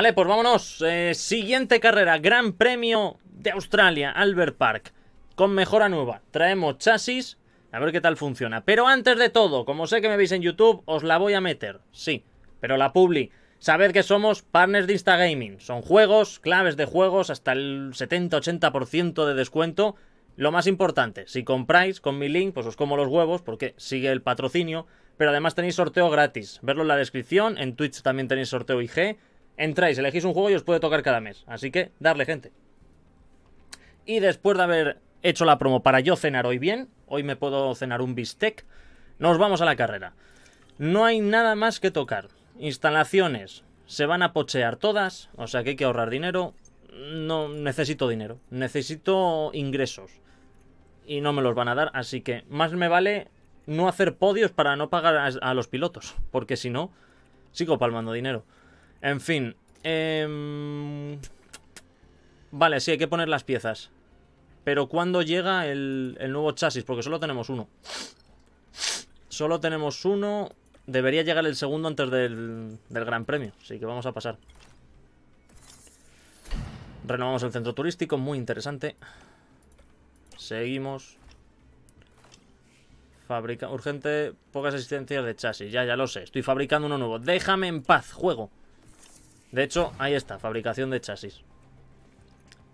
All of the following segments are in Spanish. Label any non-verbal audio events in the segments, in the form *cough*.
Vale, pues vámonos. Eh, siguiente carrera, Gran Premio de Australia, Albert Park. Con mejora nueva. Traemos chasis, a ver qué tal funciona. Pero antes de todo, como sé que me veis en YouTube, os la voy a meter. Sí, pero la publi. Sabed que somos partners de Instagaming. Son juegos, claves de juegos, hasta el 70-80% de descuento. Lo más importante, si compráis con mi link, pues os como los huevos, porque sigue el patrocinio. Pero además tenéis sorteo gratis. Verlo en la descripción. En Twitch también tenéis sorteo IG. Entráis, elegís un juego y os puede tocar cada mes. Así que, darle gente. Y después de haber hecho la promo para yo cenar hoy bien, hoy me puedo cenar un bistec, nos vamos a la carrera. No hay nada más que tocar. Instalaciones se van a pochear todas, o sea que hay que ahorrar dinero. No necesito dinero, necesito ingresos. Y no me los van a dar, así que más me vale no hacer podios para no pagar a los pilotos, porque si no, sigo palmando dinero. En fin. Em, vale, sí, hay que poner las piezas. Pero ¿cuándo llega el, nuevo chasis? Porque solo tenemos uno. Solo tenemos uno. Debería llegar el segundo antes del, Gran Premio. Así que vamos a pasar. Renovamos el centro turístico, muy interesante. Seguimos. Fabrica... Urgente, pocas existencias de chasis. Ya, ya lo sé. Estoy fabricando uno nuevo. Déjame en paz, juego. De hecho, ahí está, fabricación de chasis.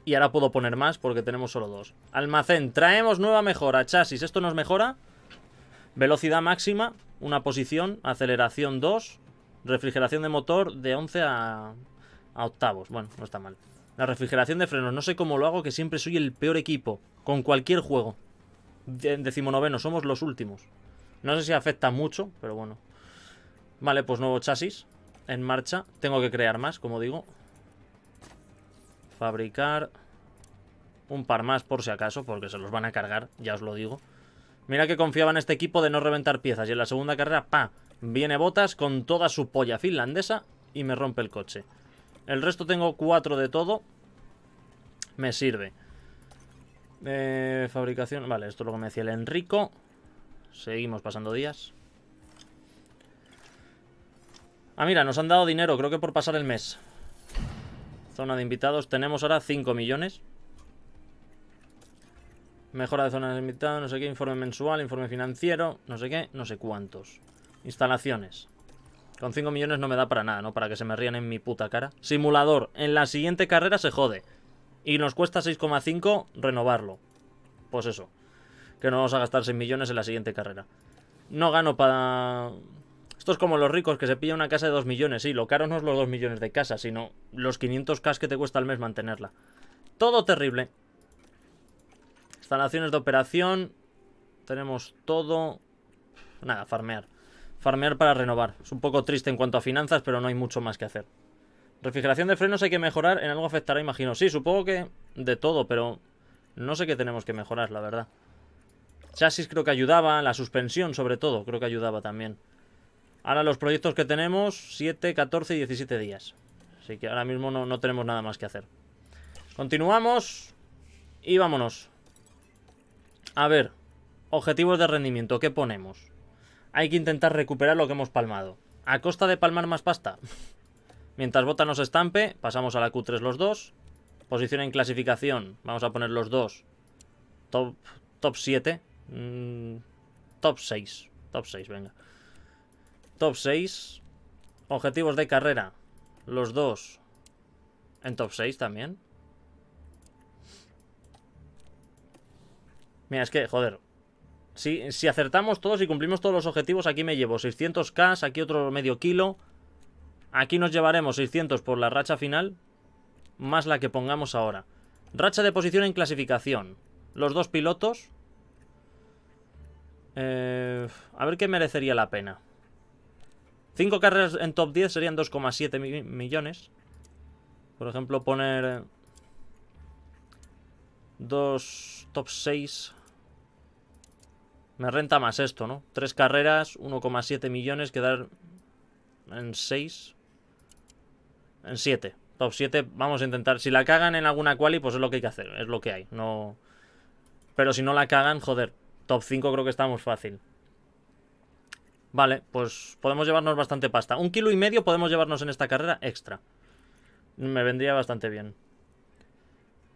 Y ahora puedo poner más porque tenemos solo dos. Almacén, traemos nueva mejora, chasis. Esto nos mejora. Velocidad máxima, una posición, aceleración 2, refrigeración de motor de 11 a, octavos. Bueno, no está mal. La refrigeración de frenos, no sé cómo lo hago, que siempre soy el peor equipo, con cualquier juego. En decimonoveno, somos los últimos. No sé si afecta mucho, pero bueno. Vale, pues nuevo chasis en marcha. Tengo que crear más, como digo. Fabricar un par más por si acaso, porque se los van a cargar, ya os lo digo. Mira que confiaba en este equipo de no reventar piezas. Y en la segunda carrera, pa, viene Botas con toda su polla finlandesa y me rompe el coche. El resto tengo cuatro de todo. Me sirve. Eh, fabricación, vale, esto es lo que me decía el Enrico. Seguimos pasando días. Ah, mira, nos han dado dinero, creo que por pasar el mes. Zona de invitados, tenemos ahora 5 millones. Mejora de zona de invitados, no sé qué, informe mensual, informe financiero, no sé qué, no sé cuántos. Instalaciones. Con 5 millones no me da para nada, ¿no? Para que se me rían en mi puta cara. Simulador. En la siguiente carrera se jode. Y nos cuesta 6,5 renovarlo. Pues eso. Que no vamos a gastar 6 millones en la siguiente carrera. No gano para... Esto es como los ricos que se pillan una casa de 2 millones. Sí, lo caro no es los 2 millones de casas sino los 500k que te cuesta al mes mantenerla. Todo terrible. Instalaciones de operación. Tenemos todo. Nada, farmear. Farmear para renovar. Es un poco triste en cuanto a finanzas, pero no hay mucho más que hacer. Refrigeración de frenos hay que mejorar. En algo afectará, imagino. Sí, supongo que de todo, pero no sé qué tenemos que mejorar, la verdad. Chasis creo que ayudaba. La suspensión, sobre todo, creo que ayudaba también. Ahora los proyectos que tenemos, 7, 14 y 17 días. Así que ahora mismo no, no tenemos nada más que hacer. Continuamos y vámonos. A ver, objetivos de rendimiento, ¿qué ponemos? Hay que intentar recuperar lo que hemos palmado. A costa de palmar más pasta. *laughs* Mientras Bota nos estampe, pasamos a la Q3 los dos. Posición en clasificación, vamos a poner los dos. Top, 7. top 6. Mm, top 6, venga. Top 6. Objetivos de carrera. Los dos. En top 6 también. Mira, es que, joder. Si, acertamos todos y cumplimos todos los objetivos, aquí me llevo 600k, aquí otro medio kilo. Aquí nos llevaremos 600 por la racha final, más la que pongamos ahora. Racha de posición en clasificación. Los dos pilotos. Eh, a ver qué merecería la pena. 5 carreras en top 10 serían 2,7 millones. Por ejemplo, poner dos top 6. Me renta más esto, ¿no? 3 carreras, 1,7 millones, quedar en 6. En 7. Top 7, vamos a intentar. Si la cagan en alguna quali, pues es lo que hay que hacer, es lo que hay. No... Pero si no la cagan, joder, top 5 creo que estamos fácil. Vale, pues podemos llevarnos bastante pasta. Un kilo y medio podemos llevarnos en esta carrera extra. Me vendría bastante bien.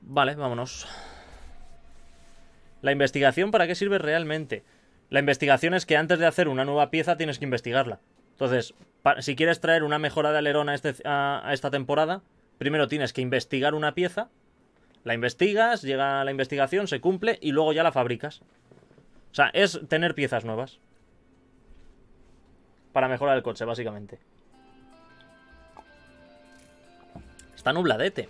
Vale, vámonos. ¿La investigación para qué sirve realmente? La investigación es que antes de hacer una nueva pieza tienes que investigarla. Entonces, si quieres traer una mejora de alerón este, a, esta temporada, primero tienes que investigar una pieza, la investigas, llega la investigación, se cumple y luego ya la fabricas. O sea, es tener piezas nuevas para mejorar el coche, básicamente. Está nubladete.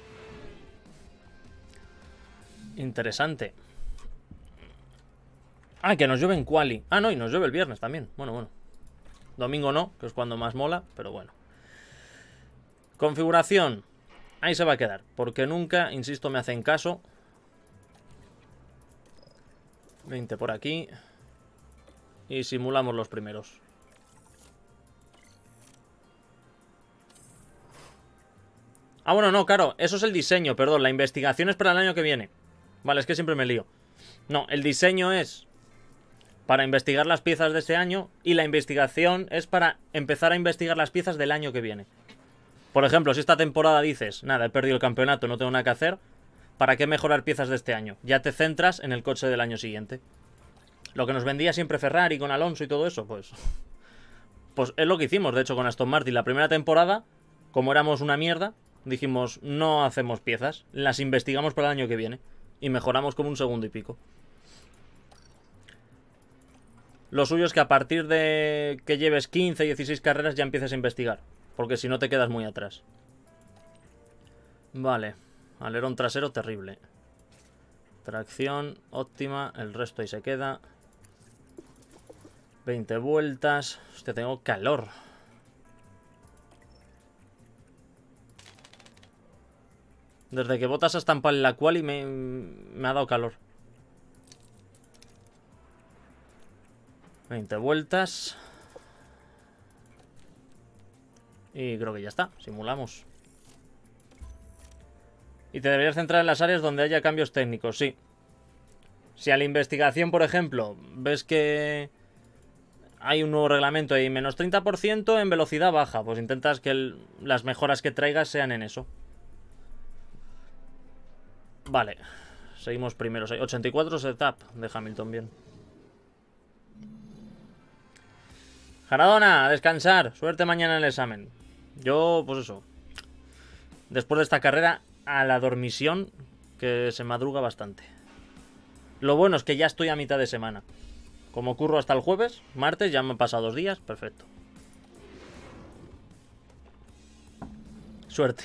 Interesante. Ah, que nos llueve en Quali. Ah, no, y nos llueve el viernes también. Bueno, bueno. Domingo no, que es cuando más mola, pero bueno. Configuración. Ahí se va a quedar, porque nunca, insisto, me hacen caso. 20 por aquí. Y simulamos los primeros. Ah, bueno, no, claro, eso es el diseño, perdón. La investigación es para el año que viene. Vale, es que siempre me lío. No, el diseño es para investigar las piezas de este año y la investigación es para empezar a investigar las piezas del año que viene. Por ejemplo, si esta temporada dices, nada, he perdido el campeonato, no tengo nada que hacer, ¿para qué mejorar piezas de este año? Ya te centras en el coche del año siguiente. Lo que nos vendía siempre Ferrari con Alonso y todo eso, pues... Pues es lo que hicimos, de hecho, con Aston Martin. La primera temporada, como éramos una mierda, dijimos, no hacemos piezas, las investigamos para el año que viene y mejoramos como un segundo y pico. Lo suyo es que a partir de que lleves 15, 16 carreras ya empieces a investigar, porque si no te quedas muy atrás. Vale, alerón trasero terrible. Tracción óptima, el resto ahí se queda. 20 vueltas. Hostia, tengo calor. Desde que botas a estampar en la cual y me, ha dado calor. 20 vueltas. Y creo que ya está. Simulamos. Y te deberías centrar en las áreas donde haya cambios técnicos, sí. Si a la investigación, por ejemplo, ves que hay un nuevo reglamento y menos 30% en velocidad baja, pues intentas que las mejoras que traigas sean en eso. Vale. Seguimos primeros. 84 setup de Hamilton, bien. Jaradona, a descansar. Suerte mañana en el examen. Yo, pues eso. Después de esta carrera, a la dormición, que se madruga bastante. Lo bueno es que ya estoy a mitad de semana. Como curro hasta el jueves, martes, ya me han pasado dos días, perfecto. Suerte.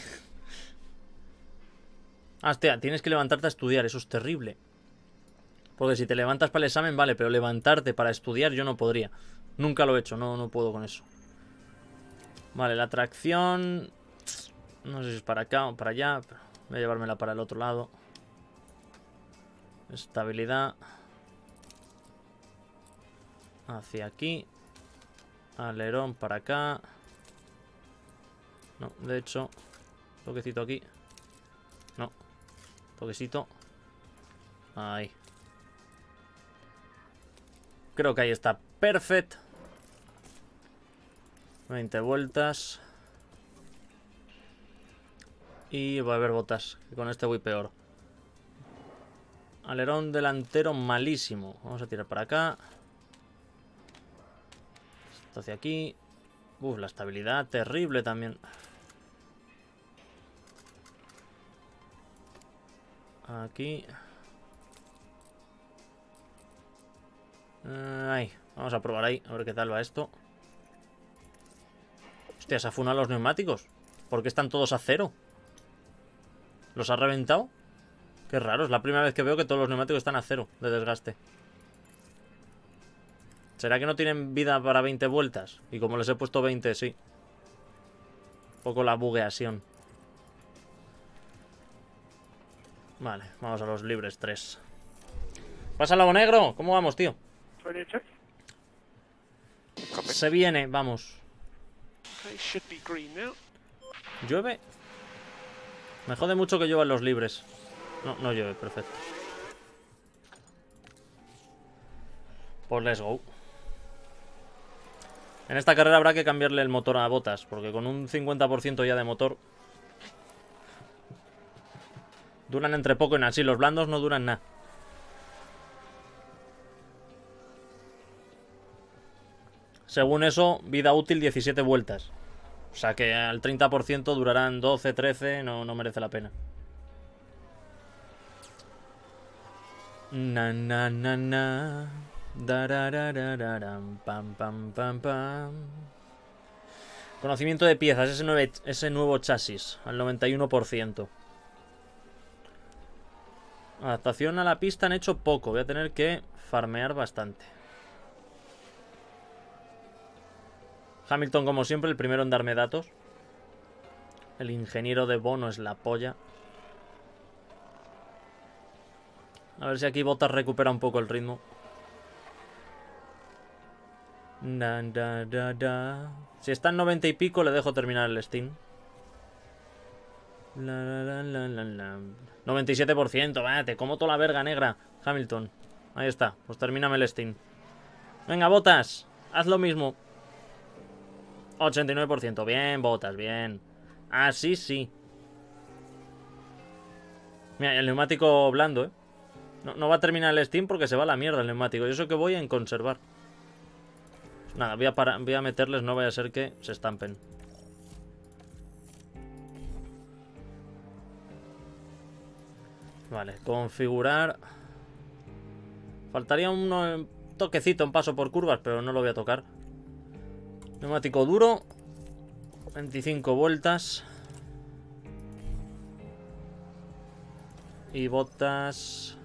Hostia, tienes que levantarte a estudiar, eso es terrible. Porque si te levantas para el examen, vale, pero levantarte para estudiar yo no podría. Nunca lo he hecho, no, no puedo con eso. Vale, la atracción... No sé si es para acá o para allá. Voy a llevármela para el otro lado. Estabilidad. Hacia aquí. Alerón para acá. No, de hecho, toquecito aquí poquito Ahí. Creo que ahí está. Perfect. 20 vueltas. Y va a haber botas. con este voy peor. Alerón delantero malísimo. Vamos a tirar para acá. Esto hacia aquí. Uf, la estabilidad terrible también. Aquí. Ahí. Vamos a probar ahí, a ver qué tal va esto. Hostia, se ha los neumáticos. ¿Por qué están todos a cero? ¿Los ha reventado? Qué raro, es la primera vez que veo que todos los neumáticos están a cero de desgaste. ¿Será que no tienen vida para 20 vueltas? Y como les he puesto 20, sí. Un poco la bugueación. Vale, vamos a los libres 3. ¡Pasa lago negro. ¿Cómo vamos, tío? Se viene, vamos. ¿Llueve? Me jode mucho que lluevan los libres. No, no llueve, perfecto. Pues let's go. En esta carrera habrá que cambiarle el motor a botas, porque con un 50% ya de motor Duran entre poco y nada. Sí, los blandos no duran nada. Según eso, vida útil 17 vueltas. O sea que al 30% durarán 12, 13, no, no merece la pena. Na pam pam pam pam. Conocimiento de piezas, ese, ese nuevo chasis, al 91%. Adaptación a la pista han hecho poco. Voy a tener que farmear bastante. Hamilton, como siempre, el primero en darme datos. El ingeniero de Bono es la polla. A ver si aquí Botas recupera un poco el ritmo. si está en 90 y pico, le dejo terminar el Steam. 97%, váyate, como toda la verga negra, Hamilton. Ahí está, pues termíname el Steam. Venga, botas, haz lo mismo. 89%, bien, botas, bien. Así ah, sí. Mira, el neumático blando, ¿eh? No, va a terminar el Steam porque se va a la mierda el neumático. Y eso que voy en conservar. Nada, voy a meterles, no vaya a ser que se estampen. Vale, configurar. Faltaría un toquecito en paso por curvas, pero no lo voy a tocar. Neumático duro. 25 vueltas. Y botas...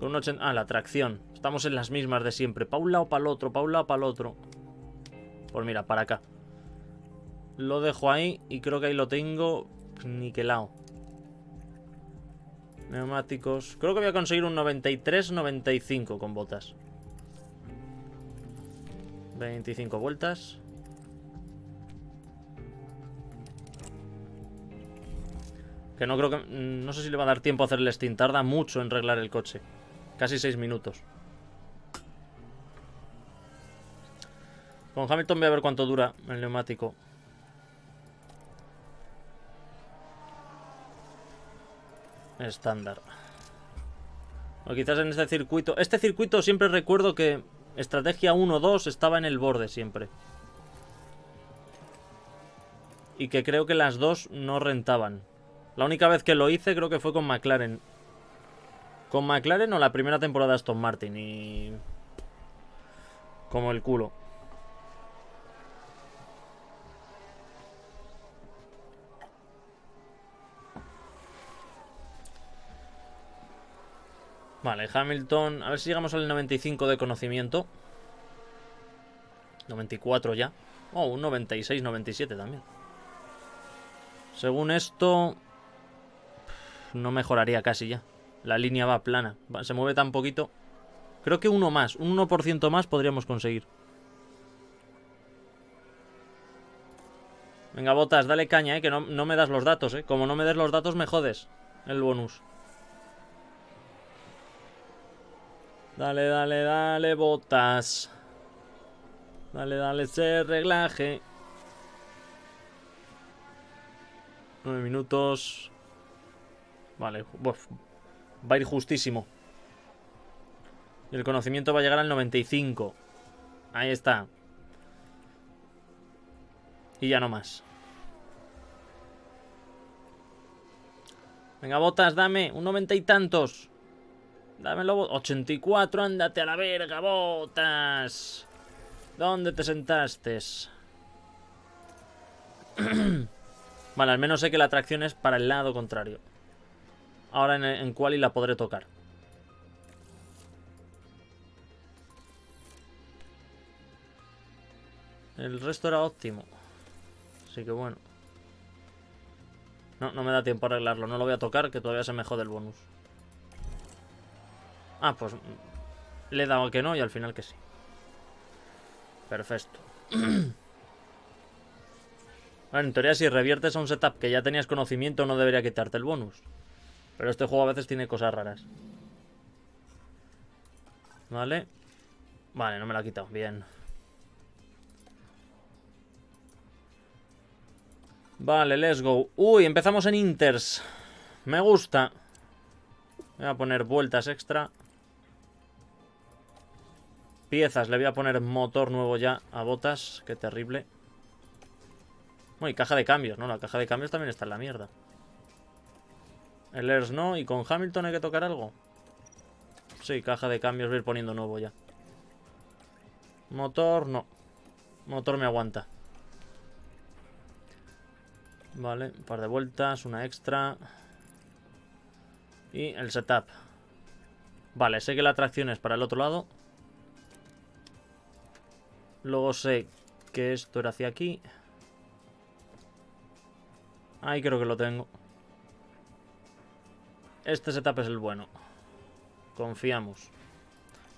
Con un Ah, la tracción. Estamos en las mismas de siempre. Pa' un lado, para el otro, pa' un lado, para el otro. Pues mira, para acá. Lo dejo ahí y creo que ahí lo tengo niquelado. Neumáticos. Creo que voy a conseguir un 93-95 con botas. 25 vueltas. Que no creo que... Mm, no sé si le va a dar tiempo a hacer el Steam. Tarda mucho en arreglar el coche. Casi 6 minutos. Con Hamilton voy a ver cuánto dura el neumático. Estándar. O quizás en este circuito. Este circuito siempre recuerdo que estrategia 1-2 estaba en el borde siempre. Y que creo que las dos no rentaban. La única vez que lo hice creo que fue con McLaren. Con McLaren o la primera temporada de Aston Martin y... Como el culo. Vale, Hamilton. A ver si llegamos al 95 de conocimiento. 94 ya. Oh, un 96, 97 también. Según esto... No mejoraría casi ya. La línea va plana. Se mueve tan poquito. Creo que uno más. Un 1% más podríamos conseguir. Venga, botas, dale caña, eh, que no, me das los datos, eh. Como no me des los datos, me jodes el bonus. Dale, dale, dale, botas. Dale, dale ese reglaje. Nueve minutos. Vale, va a ir justísimo. Y el conocimiento va a llegar al 95. Ahí está. Y ya no más. Venga, botas, dame. Un noventa y tantos. Dámelo, 84, ándate a la verga, botas. ¿Dónde te sentaste? *clears throat* vale, al menos sé que la atracción es para el lado contrario. Ahora en, en y la podré tocar. El resto era óptimo. Así que bueno. No, no me da tiempo a arreglarlo. No lo voy a tocar, que todavía se me jode el bonus. Ah, pues le he dado que no y al final que sí. Perfecto. *clears throat* bueno, en teoría si reviertes a un setup que ya tenías conocimiento no debería quitarte el bonus. Pero este juego a veces tiene cosas raras. Vale. Vale, no me la ha quitado. Bien. Vale, let's go. Uy, empezamos en inters. Me gusta. Voy a poner vueltas extra piezas. Le voy a poner motor nuevo ya a botas. Qué terrible. Bueno, caja de cambios, ¿no? La caja de cambios también está en la mierda. El ERS no. ¿Y con Hamilton hay que tocar algo? Sí, caja de cambios voy a ir poniendo nuevo ya. Motor no. Motor me aguanta. Vale, un par de vueltas, una extra. Y el setup. Vale, sé que la atracción es para el otro lado. Luego sé que esto era hacia aquí. Ahí creo que lo tengo. Este setup es el bueno. Confiamos.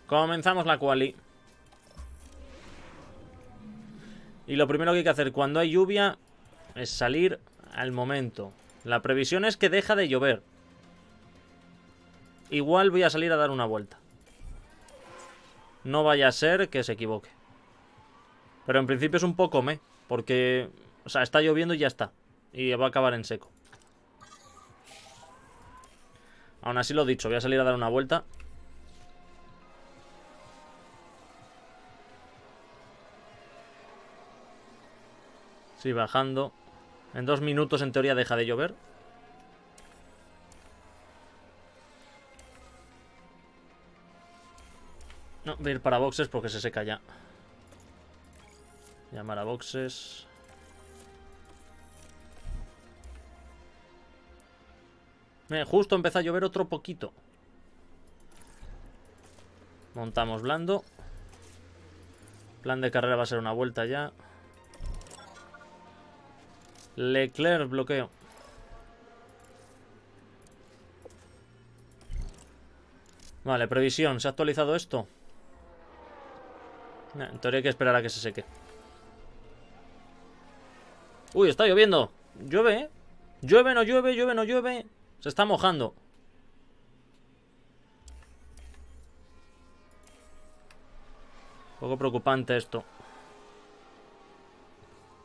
Comenzamos la quali. Y lo primero que hay que hacer cuando hay lluvia es salir al momento. La previsión es que deja de llover. Igual voy a salir a dar una vuelta. No vaya a ser que se equivoque. Pero en principio es un poco me, porque... O sea, está lloviendo y ya está. Y va a acabar en seco. Aún así lo dicho, voy a salir a dar una vuelta. Sí, bajando. En dos minutos en teoría deja de llover. No, voy a ir para boxes porque se seca ya. Llamar a boxes. Eh, justo empezó a llover otro poquito. Montamos blando. Plan de carrera va a ser una vuelta ya. Leclerc, bloqueo. Vale, previsión. ¿Se ha actualizado esto? Eh, en teoría hay que esperar a que se seque. Uy, está lloviendo. Llueve, ¿eh? Llueve, no llueve, llueve, no llueve. Se está mojando. Un poco preocupante esto.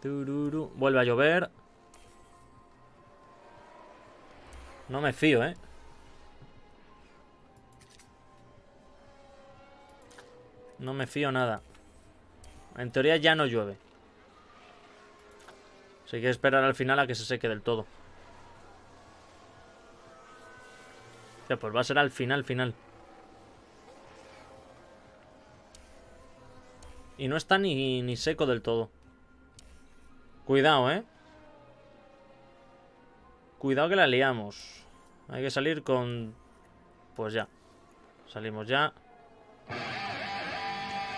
Vuelve a llover. No me fío, ¿eh? No me fío nada. En teoría ya no llueve. Si hay que esperar al final a que se seque del todo. Ya, pues va a ser al final, final. Y no está ni, ni seco del todo. Cuidado, ¿eh? Cuidado que la liamos. Hay que salir con... Pues ya. Salimos ya.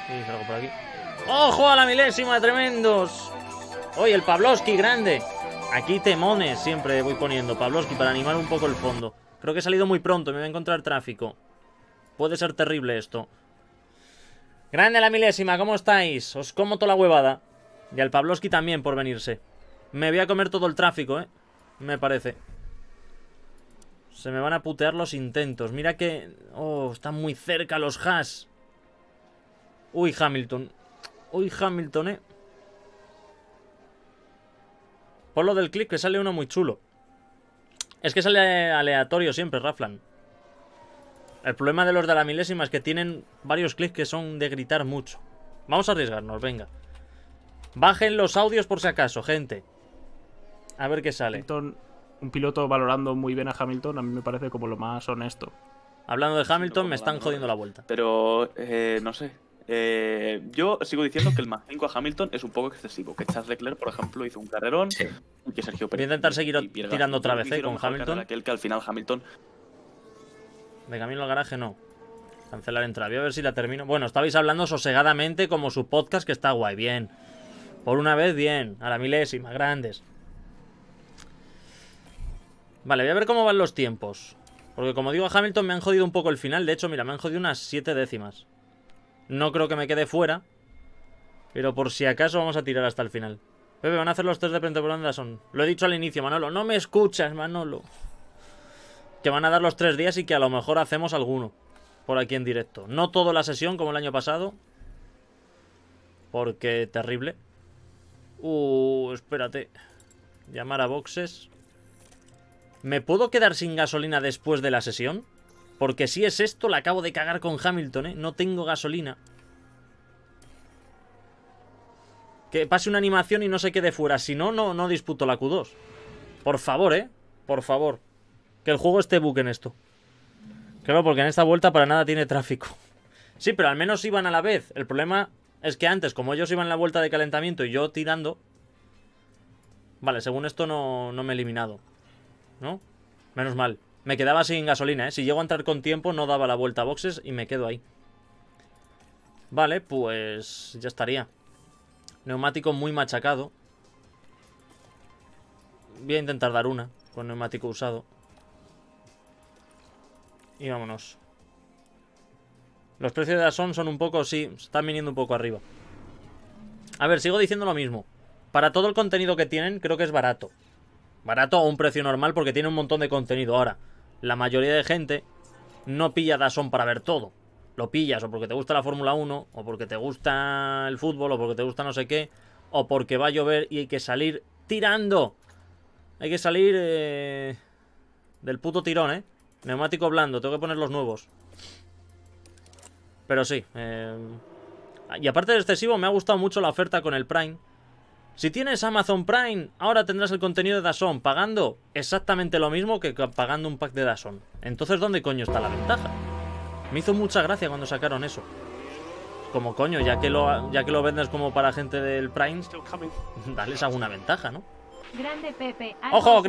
Y salgo por aquí. ¡Ojo a la milésima! ¡Tremendos! Oye, el Pabloski, grande. Aquí temones siempre voy poniendo. Pabloski, para animar un poco el fondo. Creo que he salido muy pronto, me voy a encontrar tráfico. Puede ser terrible esto. Grande la milésima, ¿cómo estáis? Os como toda la huevada. Y al Pabloski también por venirse. Me voy a comer todo el tráfico, ¿eh? Me parece. Se me van a putear los intentos. Mira que... Oh, están muy cerca los has. Uy, Hamilton. Uy, Hamilton, ¿eh? lo del clic que sale uno muy chulo. Es que sale aleatorio siempre, Raflan. El problema de los de la milésima es que tienen varios clics que son de gritar mucho. Vamos a arriesgarnos, venga. Bajen los audios por si acaso, gente. A ver qué sale. Hamilton, un piloto valorando muy bien a Hamilton, a mí me parece como lo más honesto. Hablando de Hamilton, me están jodiendo la vuelta. Pero, eh, no sé, eh, yo sigo diciendo que el más a Hamilton es un poco excesivo. Que Charles Leclerc, por ejemplo, hizo un carrerón que Sergio Pérez. Voy a intentar seguir tirando otra vez eh, con Hamilton. Aquel que al final Hamilton. De camino al garaje no. Cancelar entrada. Voy a ver si la termino. Bueno, estabais hablando sosegadamente como su podcast, que está guay. Bien. Por una vez, bien. A la milésima, grandes. Vale, voy a ver cómo van los tiempos. Porque como digo, a Hamilton me han jodido un poco el final. De hecho, mira, me han jodido unas 7 décimas. No creo que me quede fuera. Pero por si acaso vamos a tirar hasta el final. Pepe, van a hacer los tres de Anderson. Lo he dicho al inicio, Manolo. No me escuchas, Manolo. Que van a dar los tres días y que a lo mejor hacemos alguno. Por aquí en directo. No toda la sesión como el año pasado. Porque terrible. Uh, espérate. Llamar a boxes. ¿Me puedo quedar sin gasolina después de la sesión? Porque si es esto, la acabo de cagar con Hamilton, ¿eh? No tengo gasolina. Que pase una animación y no se quede fuera. Si no, no, no disputo la Q2. Por favor, ¿eh? Por favor. Que el juego esté buque en esto. Claro, porque en esta vuelta para nada tiene tráfico. Sí, pero al menos iban a la vez. El problema es que antes, como ellos iban en la vuelta de calentamiento y yo tirando... Vale, según esto no, no me he eliminado. ¿No? Menos mal. Me quedaba sin gasolina, ¿eh? Si llego a entrar con tiempo no daba la vuelta a boxes y me quedo ahí. Vale, pues ya estaría. Neumático muy machacado. Voy a intentar dar una con neumático usado. Y vámonos. Los precios de Ason son un poco, sí, están viniendo un poco arriba. A ver, sigo diciendo lo mismo. Para todo el contenido que tienen, creo que es barato. Barato a un precio normal porque tiene un montón de contenido ahora la mayoría de gente no pilla Dazón para ver todo. Lo pillas o porque te gusta la Fórmula 1, o porque te gusta el fútbol, o porque te gusta no sé qué, o porque va a llover y hay que salir tirando. Hay que salir eh, del puto tirón, ¿eh? Neumático blando, tengo que poner los nuevos. Pero sí. Eh, y aparte de excesivo, me ha gustado mucho la oferta con el Prime. Si tienes Amazon Prime, ahora tendrás el contenido de Dazón pagando exactamente lo mismo que pagando un pack de Dazón. Entonces, ¿dónde coño está la ventaja? Me hizo mucha gracia cuando sacaron eso. Como coño, ya que lo, ya que lo vendes como para gente del Prime, *laughs* dales alguna ventaja, ¿no? Grande Pepe, ¡Ojo,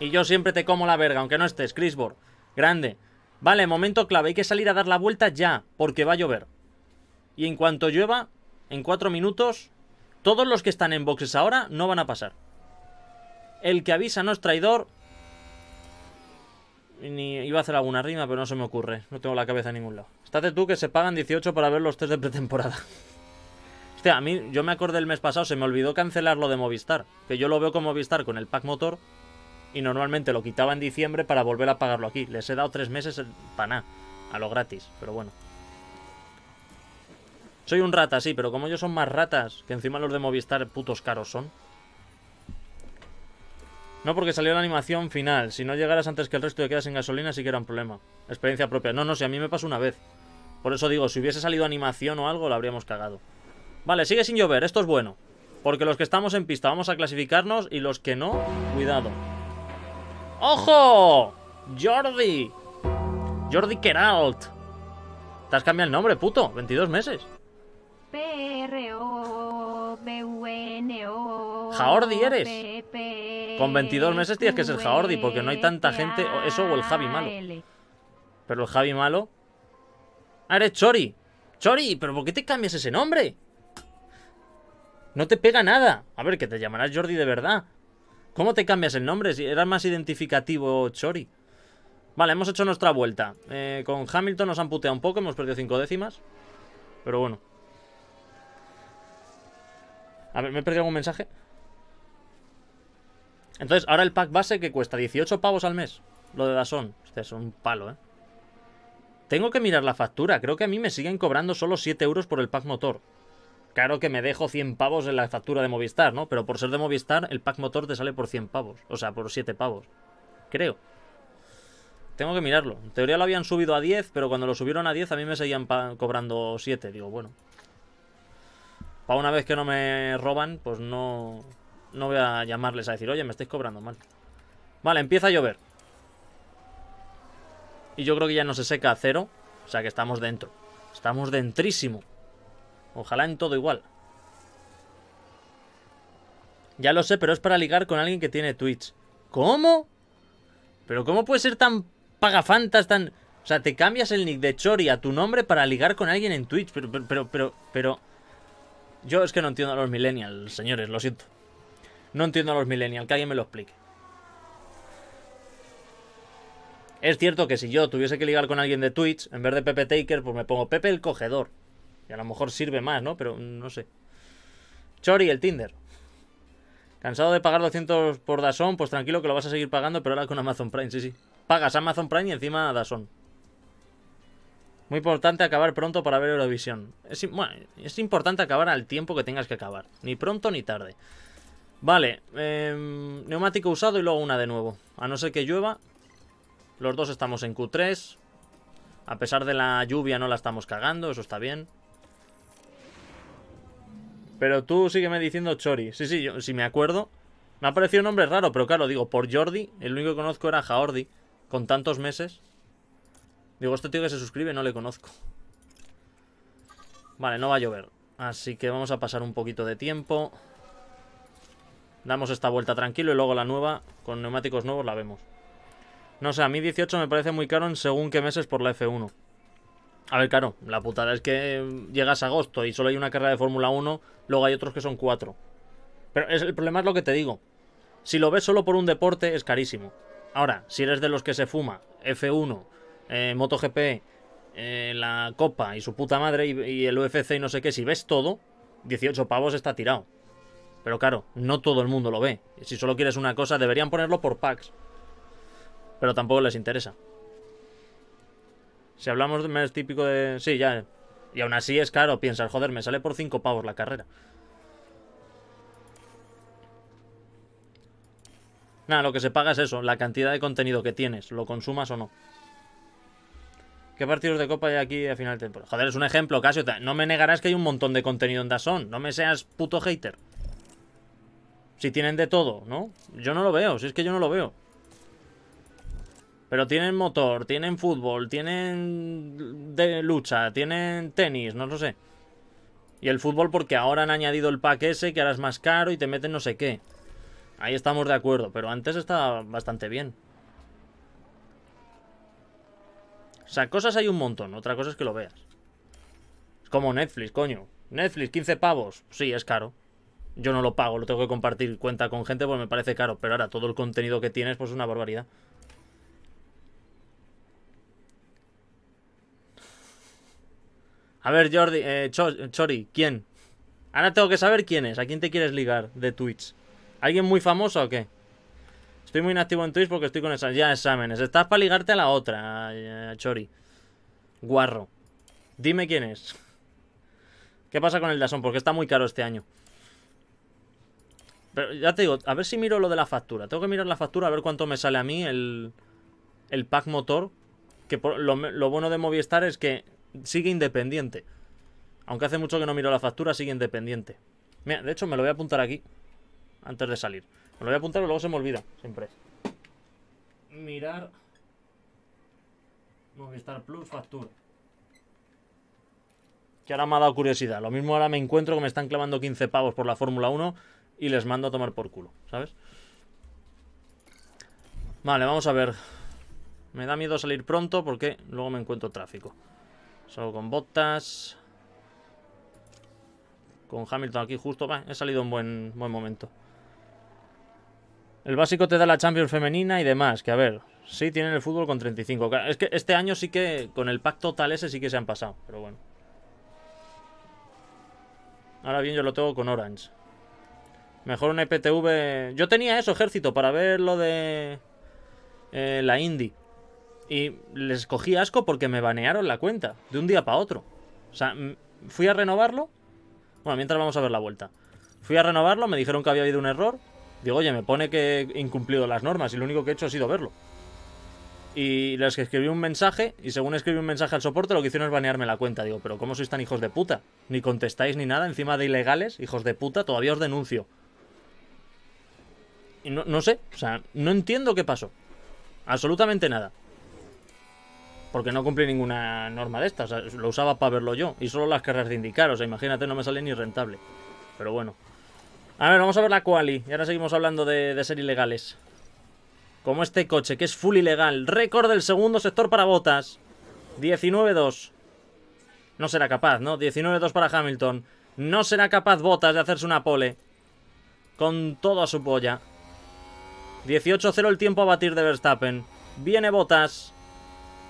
Y yo siempre te como la verga, aunque no estés, Crisbor. Grande. Vale, momento clave, hay que salir a dar la vuelta ya, porque va a llover. Y en cuanto llueva, en cuatro minutos, todos los que están en boxes ahora no van a pasar. El que avisa no es traidor. Ni iba a hacer alguna rima, pero no se me ocurre. No tengo la cabeza en ningún lado. Estate tú que se pagan 18 para ver los test de pretemporada. *laughs* Hostia, a mí, yo me acordé el mes pasado, se me olvidó cancelar lo de Movistar. Que yo lo veo con Movistar con el pack motor. Y normalmente lo quitaba en diciembre para volver a pagarlo aquí. Les he dado tres meses para nada. A lo gratis, pero bueno. Soy un rata, sí, pero como ellos son más ratas, que encima los de Movistar putos caros son. No porque salió la animación final. Si no llegaras antes que el resto y quedas en gasolina, sí que era un problema. Experiencia propia. No, no, si a mí me pasó una vez. Por eso digo, si hubiese salido animación o algo, la habríamos cagado. Vale, sigue sin llover. Esto es bueno. Porque los que estamos en pista vamos a clasificarnos y los que no, cuidado. ¡Ojo! ¡Jordi! Jordi Keralt. Te has cambiado el nombre, puto. 22 meses. Jaordi eres. Con 22 meses tienes que ser Jaordi porque no hay tanta gente. Eso o el Javi malo. Pero el Javi malo. Ah, eres Chori. Chori, pero ¿por qué te cambias ese nombre? No te pega nada. A ver, que te llamarás Jordi de verdad. ¿Cómo te cambias el nombre? Si eras más identificativo, Chori. Vale, hemos hecho nuestra vuelta. Eh, con Hamilton nos han puteado un poco, hemos perdido cinco décimas. Pero bueno. A ver, ¿me he perdido algún mensaje? Entonces, ahora el pack base que cuesta 18 pavos al mes. Lo de Dazón. Este es un palo, ¿eh? Tengo que mirar la factura. Creo que a mí me siguen cobrando solo 7 euros por el pack motor. Claro que me dejo 100 pavos en la factura de Movistar, ¿no? Pero por ser de Movistar, el pack motor te sale por 100 pavos. O sea, por 7 pavos. Creo. Tengo que mirarlo. En teoría lo habían subido a 10, pero cuando lo subieron a 10 a mí me seguían cobrando 7. Digo, bueno, para una vez que no me roban, pues no, no voy a llamarles a decir, oye, me estáis cobrando mal. Vale, empieza a llover. Y yo creo que ya no se seca a cero, o sea que estamos dentro. Estamos dentrísimo. Ojalá en todo igual. Ya lo sé, pero es para ligar con alguien que tiene Twitch. ¿Cómo? ¿Pero cómo puede ser tan pagafantas, tan... O sea, te cambias el nick de Chori a tu nombre para ligar con alguien en Twitch. Pero, pero, pero, pero... pero... Yo es que no entiendo a los millennials, señores, lo siento. No entiendo a los millennials, que alguien me lo explique. Es cierto que si yo tuviese que ligar con alguien de Twitch, en vez de Pepe Taker, pues me pongo Pepe el cogedor. Y a lo mejor sirve más, ¿no? Pero no sé. Chori, el Tinder. Cansado de pagar 200 por Dazón, pues tranquilo que lo vas a seguir pagando, pero ahora con Amazon Prime, sí, sí. Pagas Amazon Prime y encima Dazón. Muy importante acabar pronto para ver Eurovisión. Es, importante acabar al tiempo que tengas que acabar. Ni pronto ni tarde. Vale, em, neumático usado y luego una de nuevo. A no ser que llueva. Los dos estamos en Q3. A pesar de la lluvia no la estamos cagando, eso está bien. Pero tú sígueme diciendo Chori. Sí, sí, yo, si me acuerdo. Me ha parecido un nombre raro, pero claro, digo, por Jordi, el único que conozco era Jaordi, con tantos meses. Digo, este tío que se suscribe no le conozco. Vale, no va a llover. Así que vamos a pasar un poquito de tiempo. Damos esta vuelta tranquilo y luego la nueva, con neumáticos nuevos, la vemos. No sé, a mí 18 me parece muy caro en según qué meses por la F1. A ver, claro, la putada es que llegas a agosto y solo hay una carrera de Fórmula 1, luego hay otros que son cuatro. Pero es, el problema es lo que te digo. Si lo ves solo por un deporte, es carísimo. Ahora, si eres de los que se fuma F1 eh, MotoGP, eh, la Copa y su puta madre y, el UFC y no sé qué, si ves todo, 18 pavos está tirado. Pero claro, no todo el mundo lo ve. Si solo quieres una cosa, deberían ponerlo por packs. Pero tampoco les interesa. Si hablamos de más típico de... Sí, ya. Y aún así es caro, piensas, joder, me sale por 5 pavos la carrera. Nada, lo que se paga es eso, la cantidad de contenido que tienes, lo consumas o no. ¿Qué partidos de Copa hay aquí a final de temporada? Joder, es un ejemplo, casi. No me negarás que hay un montón de contenido en Dazón. No me seas puto hater. Si tienen de todo, ¿no? Yo no lo veo, si es que yo no lo veo. Pero tienen motor, tienen fútbol, tienen de lucha, tienen tenis, no lo sé. Y el fútbol porque ahora han añadido el pack ese que ahora es más caro y te meten no sé qué. Ahí estamos de acuerdo, pero antes estaba bastante bien. O sea, cosas hay un montón, otra cosa es que lo veas. Es como Netflix, coño. Netflix, 15 pavos. Sí, es caro. Yo no lo pago, lo tengo que compartir cuenta con gente porque me parece caro. Pero ahora todo el contenido que tienes, pues es una barbaridad. A ver, Jordi, eh, Chori, ¿quién? Ahora tengo que saber quién es, a quién te quieres ligar de Twitch. ¿Alguien muy famoso o qué? Estoy muy inactivo en Twitch porque estoy con esas ya exámenes. Estás para ligarte a la otra, Chori. Guarro. Dime quién es. ¿Qué pasa con el Dazón? Porque está muy caro este año. Pero ya te digo, a ver si miro lo de la factura. Tengo que mirar la factura a ver cuánto me sale a mí el, pack motor. Que lo, lo bueno de Movistar es que sigue independiente. Aunque hace mucho que no miro la factura, sigue independiente. Mira, de hecho me lo voy a apuntar aquí antes de salir. Me lo voy a apuntar pero luego se me olvida, siempre. Mirar. Movistar Plus, factura. Que ahora me ha dado curiosidad. Lo mismo ahora me encuentro que me están clavando 15 pavos por la Fórmula 1 y les mando a tomar por culo, ¿sabes? Vale, vamos a ver. Me da miedo salir pronto porque luego me encuentro tráfico. Solo con botas. Con Hamilton aquí justo. he salido en buen, buen momento. El básico te da la Champions femenina y demás, que a ver, sí tienen el fútbol con 35. Es que este año sí que con el pack total ese sí que se han pasado, pero bueno. Ahora bien, yo lo tengo con Orange. Mejor un IPTV. E yo tenía eso, ejército, para ver lo de eh, la Indie. Y les cogí asco porque me banearon la cuenta de un día para otro. O sea, fui a renovarlo. Bueno, mientras vamos a ver la vuelta. Fui a renovarlo, me dijeron que había habido un error. Digo, oye, me pone que he incumplido las normas y lo único que he hecho ha sido verlo. Y que escribí un mensaje y según escribí un mensaje al soporte lo que hicieron es banearme la cuenta. Digo, pero ¿cómo sois tan hijos de puta? Ni contestáis ni nada, encima de ilegales, hijos de puta, todavía os denuncio. Y no, no sé, o sea, no entiendo qué pasó. Absolutamente nada. Porque no cumplí ninguna norma de estas, o sea, lo usaba para verlo yo. Y solo las carreras de indicar, o sea, imagínate, no me sale ni rentable. Pero bueno, a ver, vamos a ver la quali. Y ahora seguimos hablando de, de ser ilegales. Como este coche, que es full ilegal. Récord del segundo sector para botas. 19-2. No será capaz, ¿no? 19-2 para Hamilton. No será capaz Botas de hacerse una pole. Con toda su polla. 18-0 el tiempo a batir de Verstappen. Viene Botas.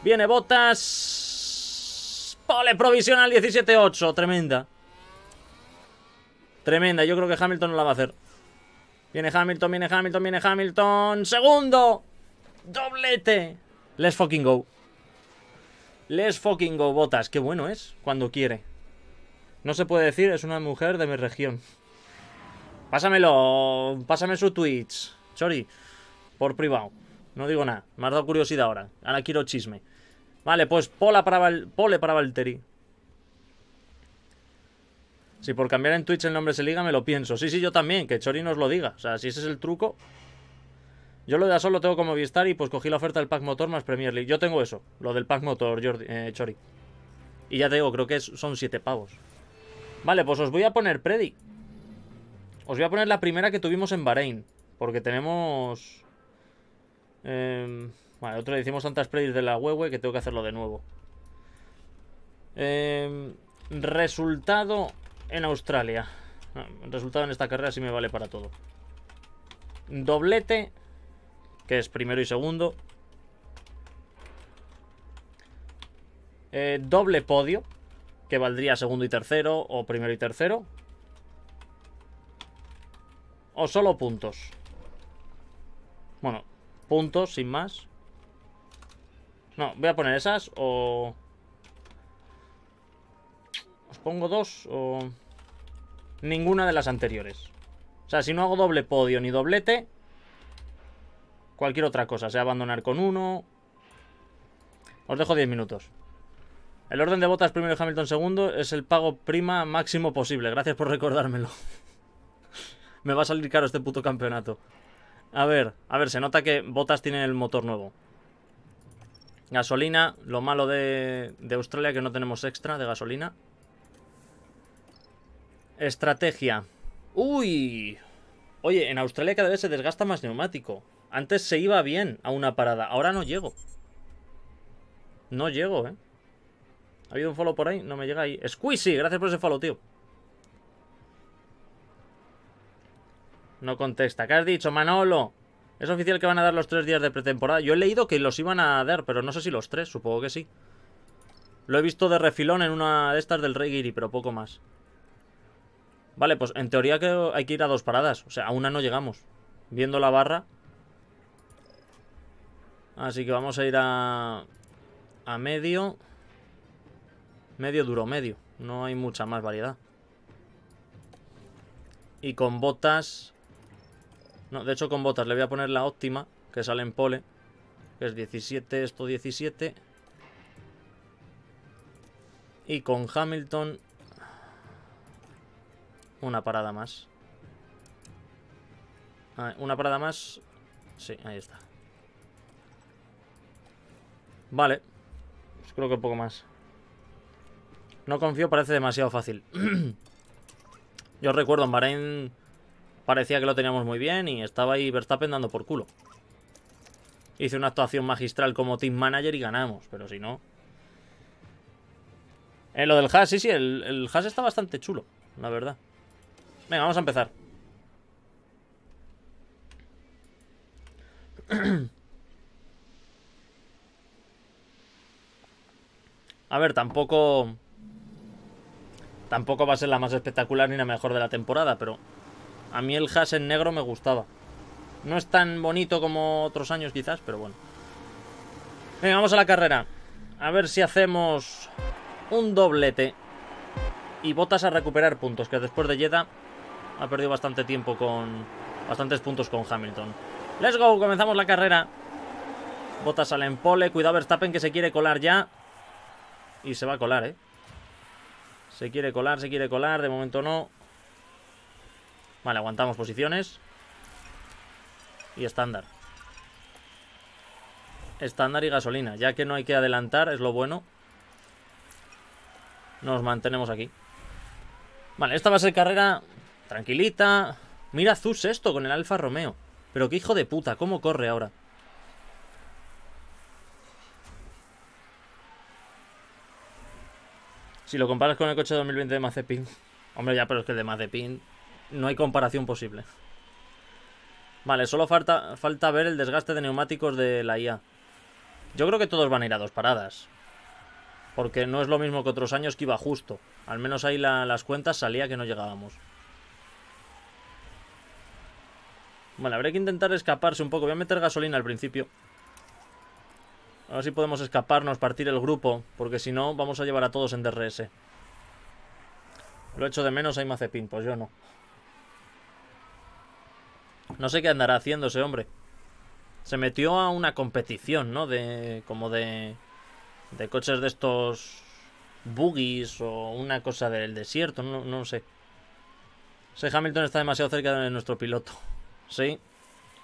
Viene Botas. Pole provisional 17-8. Tremenda. Tremenda, yo creo que Hamilton no la va a hacer. Viene Hamilton, viene Hamilton, viene Hamilton. ¡Segundo! ¡Doblete! Let's fucking go. Let's fucking go, botas. Qué bueno es cuando quiere. No se puede decir, es una mujer de mi región. Pásamelo, pásame su Twitch, Chori, por privado. No digo nada, me has dado curiosidad ahora. Ahora quiero chisme. Vale, pues para pole para Valtteri. Si por cambiar en Twitch el nombre se liga, me lo pienso. Sí, sí, yo también, que Chori nos lo diga. O sea, si ese es el truco. Yo lo de Asol lo tengo como Vistar y pues cogí la oferta del pack motor más Premier League. Yo tengo eso, lo del pack motor, eh, Chori. Y ya te digo, creo que son siete pavos. Vale, pues os voy a poner Predi. Os voy a poner la primera que tuvimos en Bahrein. Porque tenemos... Em, vale, otro le hicimos tantas predis de la huehue que tengo que hacerlo de nuevo. Em, resultado en Australia. El resultado en esta carrera sí me vale para todo. Doblete, que es primero y segundo. Eh, doble podio, que valdría segundo y tercero o primero y tercero. O solo puntos. Bueno, puntos sin más. No, voy a poner esas o... ¿Pongo dos o...? Ninguna de las anteriores. O sea, si no hago doble podio ni doblete... Cualquier otra cosa, sea abandonar con uno... Os dejo 10 minutos. El orden de botas primero y Hamilton segundo es el pago prima máximo posible. Gracias por recordármelo. *laughs* Me va a salir caro este puto campeonato. A ver, a ver, se nota que botas tienen el motor nuevo. Gasolina, lo malo de, de Australia que no tenemos extra de gasolina. Estrategia. Uy. Oye, en Australia cada vez se desgasta más neumático. Antes se iba bien a una parada, ahora no llego. No llego, ¿eh? ¿Ha habido un follow por ahí? No me llega ahí. Squeezy, gracias por ese follow, tío. No contesta. ¿Qué has dicho, Manolo? ¿Es oficial que van a dar los tres días de pretemporada? Yo he leído que los iban a dar, pero no sé si los tres, supongo que sí. Lo he visto de refilón en una de estas del Rey Giri, pero poco más. Vale, pues en teoría que hay que ir a dos paradas. O sea, a una no llegamos. Viendo la barra. Así que vamos a ir a... A medio. Medio duro, medio. No hay mucha más variedad. Y con botas... No, de hecho con botas le voy a poner la óptima, que sale en pole. Que es 17, esto 17. Y con Hamilton una parada más. Ah, una parada más. Sí, ahí está. Vale. Pues creo que un poco más. No confío, parece demasiado fácil. *clears throat* Yo recuerdo en Bahrein parecía que lo teníamos muy bien y estaba ahí Verstappen dando por culo. Hice una actuación magistral como team manager y ganamos, pero si no... En eh, lo del Haas, sí, sí, el, el está bastante chulo, la verdad. Venga, vamos a empezar. *clears throat* A ver, tampoco... Tampoco va a ser la más espectacular ni la mejor de la temporada, pero... A mí el hash en negro me gustaba. No es tan bonito como otros años quizás, pero bueno. Venga, vamos a la carrera. A ver si hacemos un doblete. Y botas a recuperar puntos, que después de yeda ha perdido bastante tiempo con... Bastantes puntos con Hamilton. ¡Let's go! Comenzamos la carrera. Botas al en pole. Cuidado Verstappen que se quiere colar ya. Y se va a colar, ¿eh? Se quiere colar, se quiere colar. De momento no. Vale, aguantamos posiciones. Y estándar. Estándar y gasolina. Ya que no hay que adelantar, es lo bueno. Nos mantenemos aquí. Vale, esta va a ser carrera Tranquilita. Mira Zus esto con el Alfa Romeo. Pero qué hijo de puta, cómo corre ahora. Si lo comparas con el coche 2020 de Mazepin. Hombre, ya, pero es que el de Mazepin no hay comparación posible. Vale, solo falta, falta ver el desgaste de neumáticos de la IA. Yo creo que todos van a ir a dos paradas. Porque no es lo mismo que otros años que iba justo. Al menos ahí las cuentas salía que no llegábamos. Bueno, habrá que intentar escaparse un poco. Voy a meter gasolina al principio. A ver si podemos escaparnos, partir el grupo. Porque si no, vamos a llevar a todos en DRS. Lo echo de menos a pin, pues yo no. No sé qué andará haciendo ese hombre. Se metió a una competición, ¿no? De. como de. de coches de estos. buggies o una cosa del desierto, no, no sé. Ese Hamilton está demasiado cerca de nuestro piloto. Sí.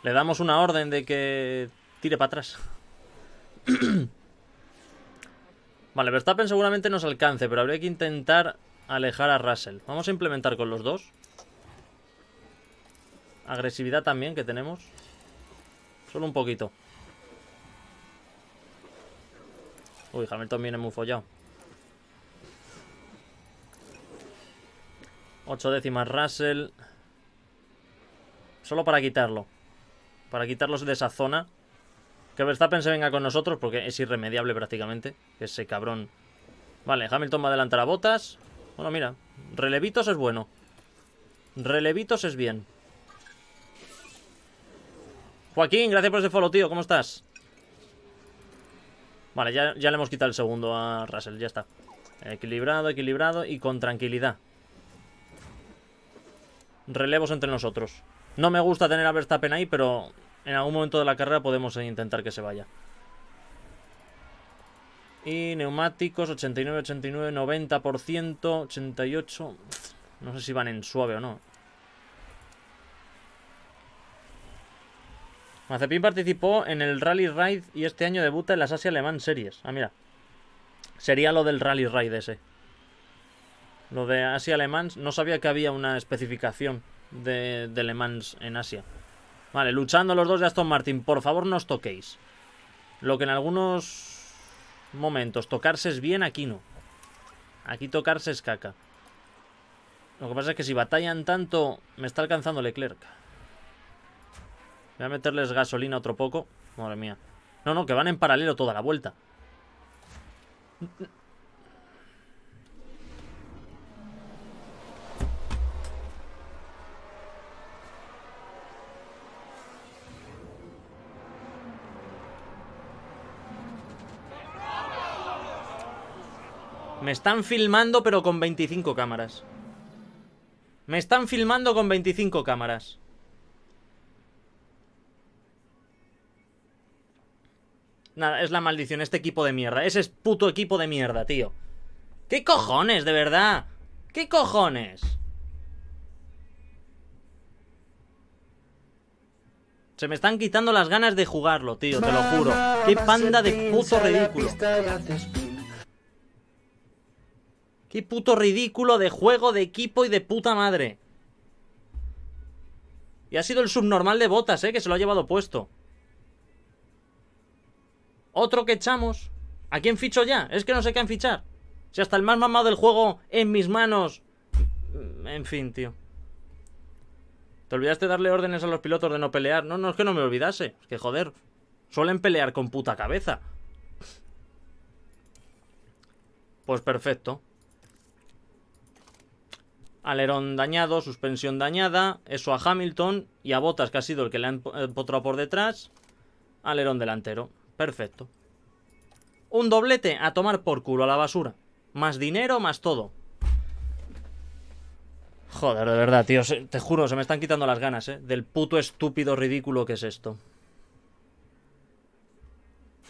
Le damos una orden de que tire para atrás. *clears throat* vale, Verstappen seguramente nos alcance, pero habría que intentar alejar a Russell. Vamos a implementar con los dos. Agresividad también que tenemos. Solo un poquito. Uy, Hamilton viene muy follado. Ocho décimas Russell. Solo para quitarlo. Para quitarlos de esa zona. Que Verstappen se venga con nosotros porque es irremediable prácticamente. Ese cabrón. Vale, Hamilton va a adelantar a botas. Bueno, mira. Relevitos es bueno. Relevitos es bien. Joaquín, gracias por ese follow, tío. ¿Cómo estás? Vale, ya, ya le hemos quitado el segundo a Russell. Ya está. Equilibrado, equilibrado y con tranquilidad. Relevos entre nosotros. No me gusta tener a Verstappen ahí, pero en algún momento de la carrera podemos intentar que se vaya. Y neumáticos, 89, 89, 90%, 88... No sé si van en suave o no. Mazepin participó en el Rally Raid y este año debuta en las Asia Alemán Series. Ah, mira. Sería lo del Rally Raid ese. Lo de Asia Alemán, no sabía que había una especificación de, Le Mans en Asia. Vale, luchando los dos de Aston Martin. Por favor, no os toquéis. Lo que en algunos momentos tocarse es bien, aquí no. Aquí tocarse es caca. Lo que pasa es que si batallan tanto, me está alcanzando Leclerc. Voy a meterles gasolina otro poco. Madre mía. No, no, que van en paralelo toda la vuelta. Me están filmando pero con 25 cámaras. Me están filmando con 25 cámaras. Nada, es la maldición, este equipo de mierda. Ese es puto equipo de mierda, tío. ¿Qué cojones, de verdad? ¿Qué cojones? Se me están quitando las ganas de jugarlo, tío, te lo juro. ¡Qué panda de puto ridículo! Qué puto ridículo de juego, de equipo y de puta madre. Y ha sido el subnormal de botas, ¿eh? Que se lo ha llevado puesto. Otro que echamos. ¿A quién ficho ya? Es que no sé qué fichar. Si hasta el más mamado del juego en mis manos. Mm, en fin, tío. Te olvidaste de darle órdenes a los pilotos de no pelear. No, no es que no me olvidase. Es que joder. Suelen pelear con puta cabeza. Pues perfecto alerón dañado, suspensión dañada, eso a Hamilton y a Bottas que ha sido el que le ha empotrado por detrás, alerón delantero, perfecto. Un doblete a tomar por culo a la basura, más dinero, más todo. Joder, de verdad, tío, te juro, se me están quitando las ganas, ¿eh? Del puto estúpido ridículo que es esto.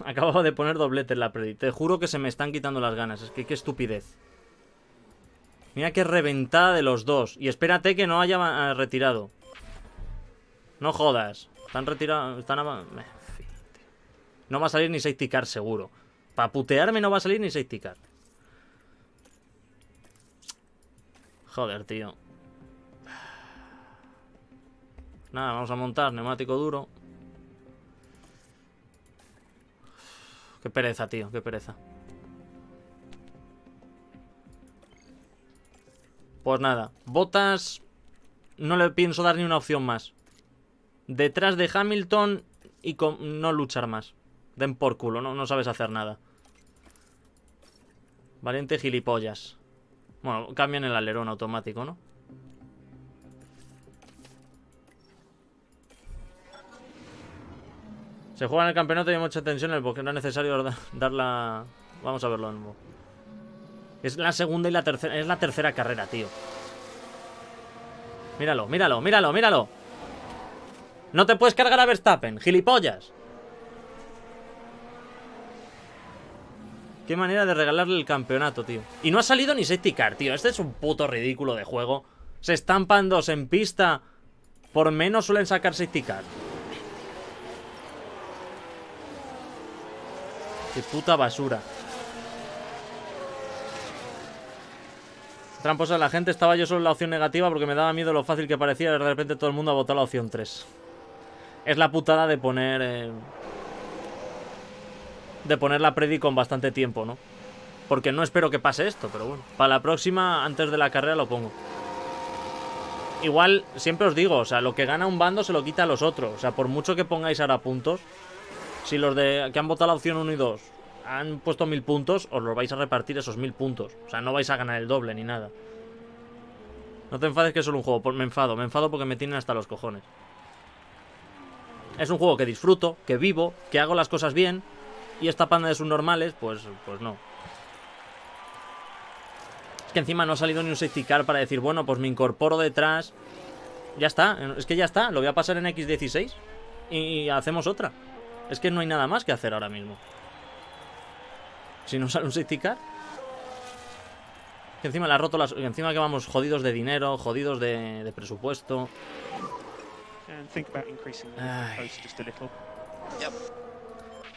Acababa de poner doblete en la predi. Te juro que se me están quitando las ganas. Es que qué estupidez. Mira qué reventada de los dos. Y espérate que no haya eh, retirado. No jodas. Están retirados... Están... No va a salir ni safety car seguro. Para putearme no va a salir ni safety car. Joder, tío. Nada, vamos a montar neumático duro. Qué pereza, tío, qué pereza. Pues nada, Botas no le pienso dar ni una opción más. Detrás de Hamilton y con no luchar más. Den por culo, no, sabes hacer nada. Valiente gilipollas. Bueno, cambian el alerón automático, ¿no? Se juega en el campeonato y hay mucha tensión en el porque No es necesario *laughs* dar la... Vamos a verlo de nuevo. Es la segunda y la tercera. Es la tercera carrera, tío. Míralo, míralo, míralo, míralo. No te puedes cargar a Verstappen, gilipollas. Qué manera de regalarle el campeonato, tío. Y no ha salido ni safety car, tío. Este es un puto ridículo de juego. Se estampan dos en pista. Por menos suelen sacar safety car. Qué puta basura. Tramposa la gente, estaba yo solo en la opción negativa porque me daba miedo lo fácil que parecía de repente todo el mundo ha votado la opción 3. Es la putada de poner... Eh, de poner la predi con bastante tiempo, ¿no? Porque no espero que pase esto, pero bueno. Para la próxima, antes de la carrera, lo pongo. Igual, siempre os digo, o sea, lo que gana un bando se lo quita a los otros. O sea, por mucho que pongáis ahora puntos, si los de que han votado la opción 1 y 2 han puesto mil puntos, os lo vais a repartir esos mil puntos. O sea, no vais a ganar el doble ni nada. No te enfades que es solo un juego. Me enfado, me enfado porque me tienen hasta los cojones. Es un juego que disfruto, que vivo, que hago las cosas bien. Y esta panda de subnormales, pues, pues no. Es que encima no ha salido ni un safety car para decir, bueno, pues me incorporo detrás. Ya está, es que ya está. Lo voy a pasar en X16 y hacemos otra. Es que no hay nada más que hacer ahora mismo. Si no sale un safety car. Que encima la ha roto las... encima que vamos jodidos de dinero, jodidos de, presupuesto.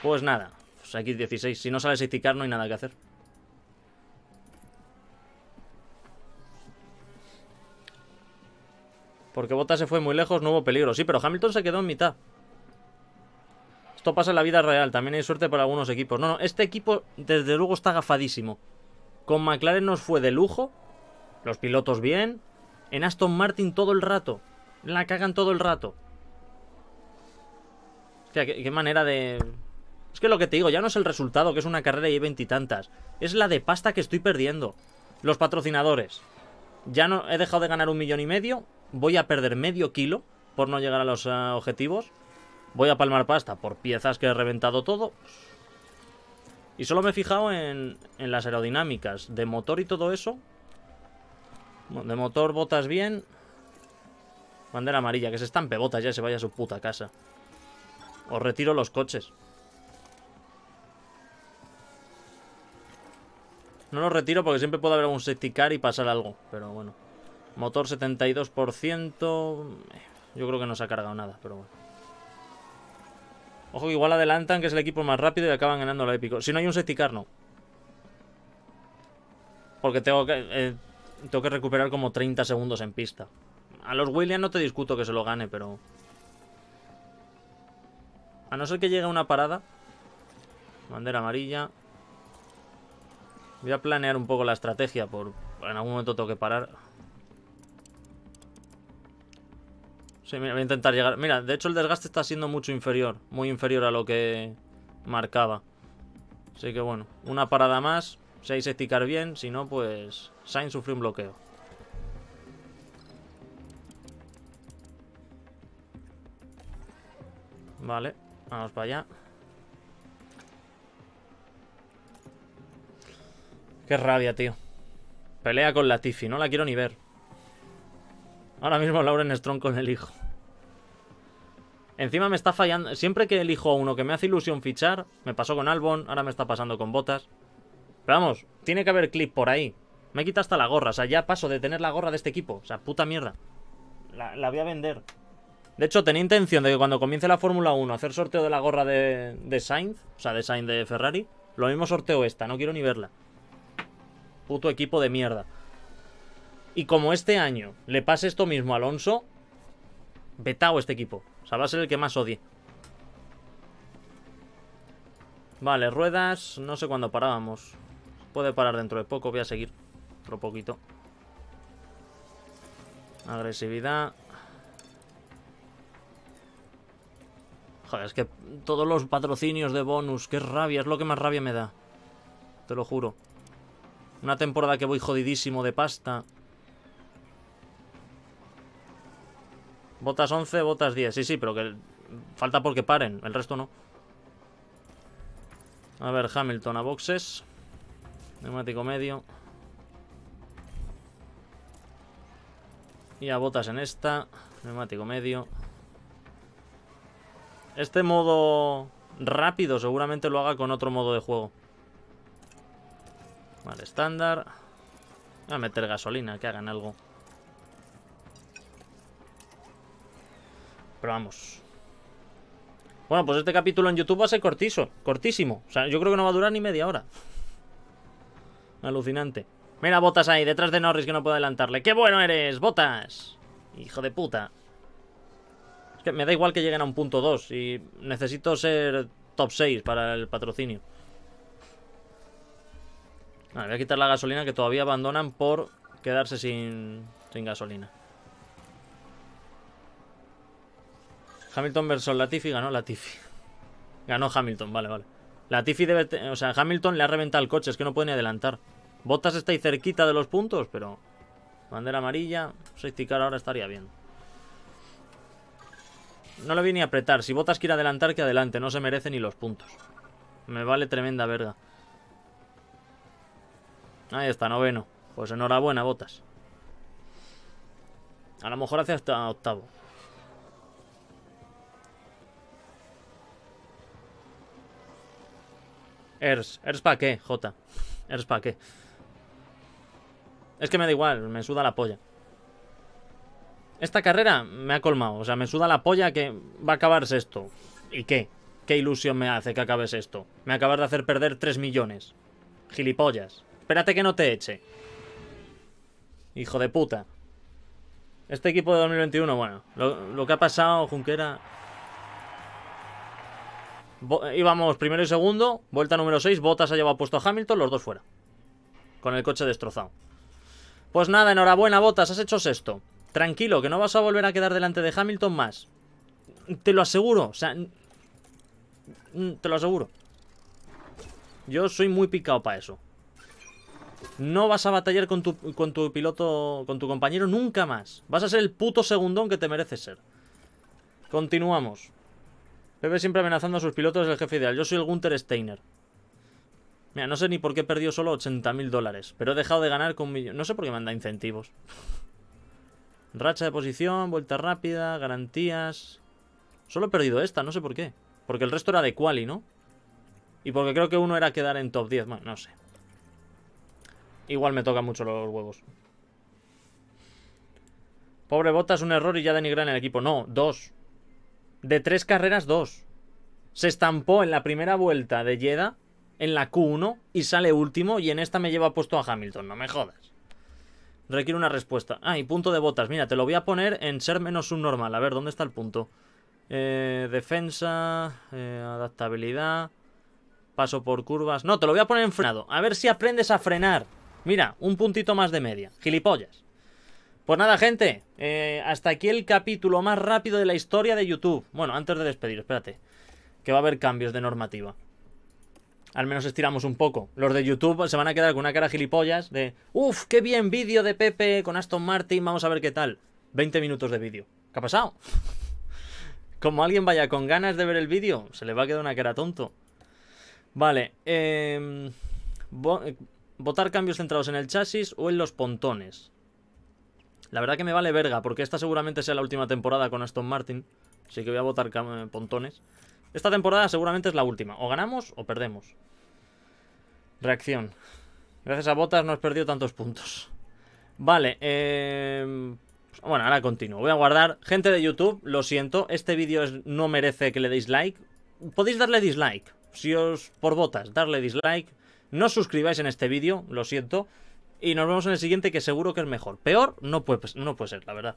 Pues nada. x pues 16. Si no sale safety car no hay nada que hacer. Porque Bota se fue muy lejos, no hubo peligro. Sí, pero Hamilton se quedó en mitad. Esto pasa en la vida real, también hay suerte para algunos equipos. No, no, este equipo desde luego está agafadísimo. Con McLaren nos fue de lujo, los pilotos bien, en Aston Martin todo el rato, la cagan todo el rato. Hostia, qué, manera de... Es que lo que te digo, ya no es el resultado, que es una carrera y hay veintitantas. Es la de pasta que estoy perdiendo. Los patrocinadores. Ya no he dejado de ganar un millón y medio, voy a perder medio kilo por no llegar a los eh, objetivos. Voy a palmar pasta por piezas que he reventado todo. Y solo me he fijado en, las aerodinámicas. De motor y todo eso. De motor botas bien. Bandera amarilla, que se estampe botas ya se vaya a su puta casa. Os retiro los coches. No los retiro porque siempre puede haber un safety y pasar algo. Pero bueno. Motor 72%. Eh, yo creo que no se ha cargado nada, pero bueno. Ojo igual adelantan, que es el equipo más rápido y acaban ganando la épico. Si no hay un safety no. Porque tengo que, eh, tengo que recuperar como 30 segundos en pista. A los Williams no te discuto que se lo gane, pero... A no ser que llegue una parada. Bandera amarilla. Voy a planear un poco la estrategia por... En algún momento tengo que parar. Sí, mira, voy a intentar llegar. Mira, de hecho el desgaste está siendo mucho inferior. Muy inferior a lo que marcaba. Así que bueno, una parada más. Si esticar bien, si no, pues Sainz sufrió un bloqueo. Vale, vamos para allá. Qué rabia, tío. Pelea con la Tiffy. no la quiero ni ver. Ahora mismo Lauren Strong con el hijo. Encima me está fallando. Siempre que elijo a uno que me hace ilusión fichar, me pasó con Albon, ahora me está pasando con Botas. Pero vamos, tiene que haber clip por ahí. Me quita hasta la gorra, o sea, ya paso de tener la gorra de este equipo. O sea, puta mierda. La, voy a vender. De hecho, tenía intención de que cuando comience la Fórmula 1 hacer sorteo de la gorra de, de Sainz, o sea, de Sainz de Ferrari, lo mismo sorteo esta, no quiero ni verla. Puto equipo de mierda. Y como este año le pase esto mismo a Alonso, Betao este equipo. O sea, va a ser el que más odie. Vale, ruedas. No sé cuándo parábamos. Puede parar dentro de poco. Voy a seguir otro poquito. Agresividad. Joder, es que todos los patrocinios de bonus. Qué rabia. Es lo que más rabia me da. Te lo juro. Una temporada que voy jodidísimo de pasta. Botas 11, botas 10. Sí, sí, pero que falta porque paren. El resto no. A ver, Hamilton a boxes. Neumático medio. Y a botas en esta. Neumático medio. Este modo rápido seguramente lo haga con otro modo de juego. Vale, estándar. Voy a meter gasolina, que hagan algo. pero vamos. Bueno, pues este capítulo en YouTube va a ser cortizo, cortísimo. O sea, yo creo que no va a durar ni media hora. Alucinante. Mira, Botas ahí, detrás de Norris que no puedo adelantarle. ¡Qué bueno eres, Botas! Hijo de puta. Es que me da igual que lleguen a un punto 2 y necesito ser top 6 para el patrocinio. voy a quitar la gasolina que todavía abandonan por quedarse sin gasolina. Hamilton versus Latifi ganó Latifi. Ganó Hamilton, vale, vale. Latifi debe... O sea, Hamilton le ha reventado el coche, es que no puede ni adelantar. Botas está ahí cerquita de los puntos, pero... Bandera amarilla, safety ahora estaría bien. No lo vi ni apretar. Si Botas quiere adelantar, que adelante. No se merece ni los puntos. Me vale tremenda verga. Ahí está, noveno. Pues enhorabuena, Botas. A lo mejor hace hasta octavo. Ers. ¿Ers para qué, J? ¿Ers para qué? Es que me da igual, me suda la polla. Esta carrera me ha colmado. O sea, me suda la polla que va a acabarse esto. ¿Y qué? ¿Qué ilusión me hace que acabes esto? Me acabas de hacer perder 3 millones. Gilipollas. Espérate que no te eche. Hijo de puta. Este equipo de 2021, bueno, lo, lo que ha pasado, Junquera íbamos primero y segundo, vuelta número 6, Botas ha llevado puesto a Hamilton, los dos fuera. Con el coche destrozado. Pues nada, enhorabuena, Botas, has hecho esto Tranquilo, que no vas a volver a quedar delante de Hamilton más. Te lo aseguro, o sea... Te lo aseguro. Yo soy muy picado para eso. No vas a batallar con tu, con tu piloto, con tu compañero nunca más. Vas a ser el puto segundón que te mereces ser. Continuamos. Bebe siempre amenazando a sus pilotos es el jefe ideal. Yo soy el Gunter Steiner. Mira, no sé ni por qué he perdido solo 80.000 mil dólares, pero he dejado de ganar con millón. No sé por qué me dado incentivos. *laughs* Racha de posición, vuelta rápida, garantías. Solo he perdido esta, no sé por qué. Porque el resto era de quali, ¿no? Y porque creo que uno era quedar en top 10. no sé. Igual me tocan mucho los huevos. Pobre Bota es un error y ya en el equipo. No, dos de tres carreras, dos. Se estampó en la primera vuelta de Jeddah, en la Q1, y sale último, y en esta me lleva puesto a Hamilton, no me jodas. Requiere una respuesta. Ah, y punto de botas. Mira, te lo voy a poner en ser menos un normal A ver, ¿dónde está el punto? Eh, defensa, eh, adaptabilidad, paso por curvas. No, te lo voy a poner en frenado. A ver si aprendes a frenar. Mira, un puntito más de media. Gilipollas. Pues nada, gente, eh, hasta aquí el capítulo más rápido de la historia de YouTube. Bueno, antes de despedir, espérate, que va a haber cambios de normativa. Al menos estiramos un poco. Los de YouTube se van a quedar con una cara gilipollas de, ¡Uf, qué bien vídeo de Pepe con Aston Martin, vamos a ver qué tal. 20 minutos de vídeo. ¿Qué ha pasado? *laughs* Como alguien vaya con ganas de ver el vídeo, se le va a quedar una cara tonto. Vale, em, eh, votar cambios centrados en el chasis o en los pontones. La verdad que me vale verga, porque esta seguramente sea la última temporada con Aston Martin. Así que voy a votar eh, pontones. Esta temporada seguramente es la última. O ganamos o perdemos. Reacción. Gracias a Botas no has perdido tantos puntos. Vale, eh... Bueno, ahora continúo. Voy a guardar. Gente de YouTube, lo siento. Este vídeo no merece que le deis like. Podéis darle dislike. Si os... Por botas, darle dislike. No os suscribáis en este vídeo, lo siento. Y nos vemos en el siguiente que seguro que es mejor. Peor no puede, pues, no puede ser, la verdad.